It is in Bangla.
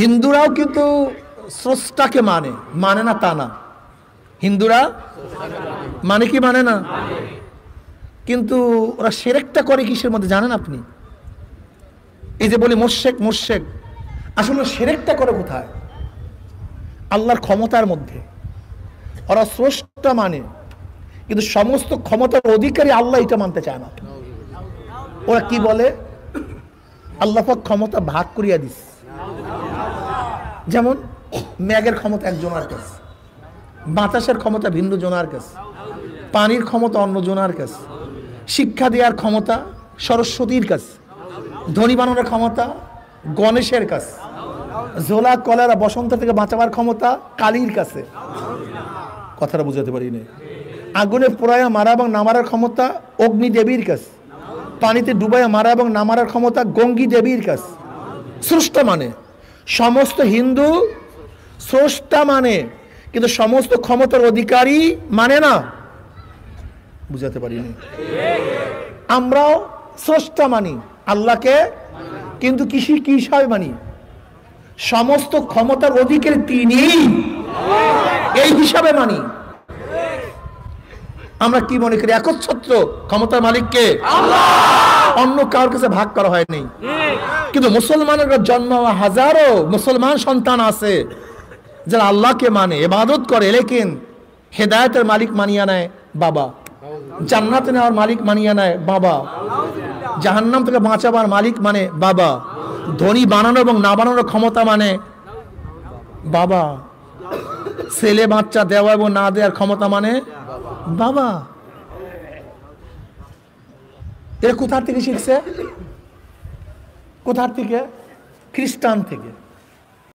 হিন্দুরাও কিন্তু স্রষ্টাকে মানে মানে না তা না হিন্দুরা মানে কি মানে না কিন্তু ওরা সেরেকটা করে কিসের মধ্যে জানেন আপনি এই যে বলি মোর্শেক মোর্শেক আসলে সেরেকটা করে কোথায় আল্লাহর ক্ষমতার মধ্যে ওরা স্রষ্টা মানে কিন্তু সমস্ত ক্ষমতার অধিকারী আল্লাহ এটা মানতে চায় না ওরা কি বলে আল্লাহ ক্ষমতা ভাগ করিয়া দিস যেমন ম্যাগের ক্ষমতা জোনার কাজ বাতাসের ক্ষমতা ভিন্ন জনার কাজ পানির ক্ষমতা অন্য জনার কাজ শিক্ষা দেওয়ার ক্ষমতা সরস্বতীর কাজ ধনী বানানোর ক্ষমতা গণেশের কাজ জোলা কলারা বসন্ত থেকে বাঁচাবার ক্ষমতা কালীর কাছে কথাটা বুঝাতে পারি না আগুনে পোড়ায়া মারা এবং নামারার ক্ষমতা অগ্নি দেবীর কাজ পানিতে ডুবাইয়া মারা এবং নামারার ক্ষমতা গঙ্গি দেবীর কাজ সৃষ্ট মানে সমস্ত হিন্দু স্রষ্টা মানে কিন্তু সমস্ত ক্ষমতার অধিকারী মানে না বুঝাতে পারিনি আমরাও স্রষ্টা মানি আল্লাহকে কিন্তু কৃষি কি হিসাবে মানি সমস্ত ক্ষমতার অধিকারী তিনি এই হিসাবে মানি আমরা কি মনে করি একচ্ছত্র ক্ষমতার মালিককে আল্লাহ অন্য কারোর কাছে ভাগ করা হয়নি কিন্তু মুসলমানের জন্ম হাজারো মুসলমান সন্তান আছে যারা আল্লাহকে মানে এবাদত করে লেকিন হেদায়তের মালিক মানিয়া নেয় বাবা জান্নাতে নেওয়ার মালিক মানিয়া নেয় বাবা জাহান্নাম থেকে বাঁচাবার মালিক মানে বাবা ধনী বানানো এবং না বানানোর ক্ষমতা মানে বাবা ছেলে বাচ্চা দেওয়া এবং না দেওয়ার ক্ষমতা মানে বাবা এ কোথার থেকে শিখছে কোথার থেকে খ্রিস্টান থেকে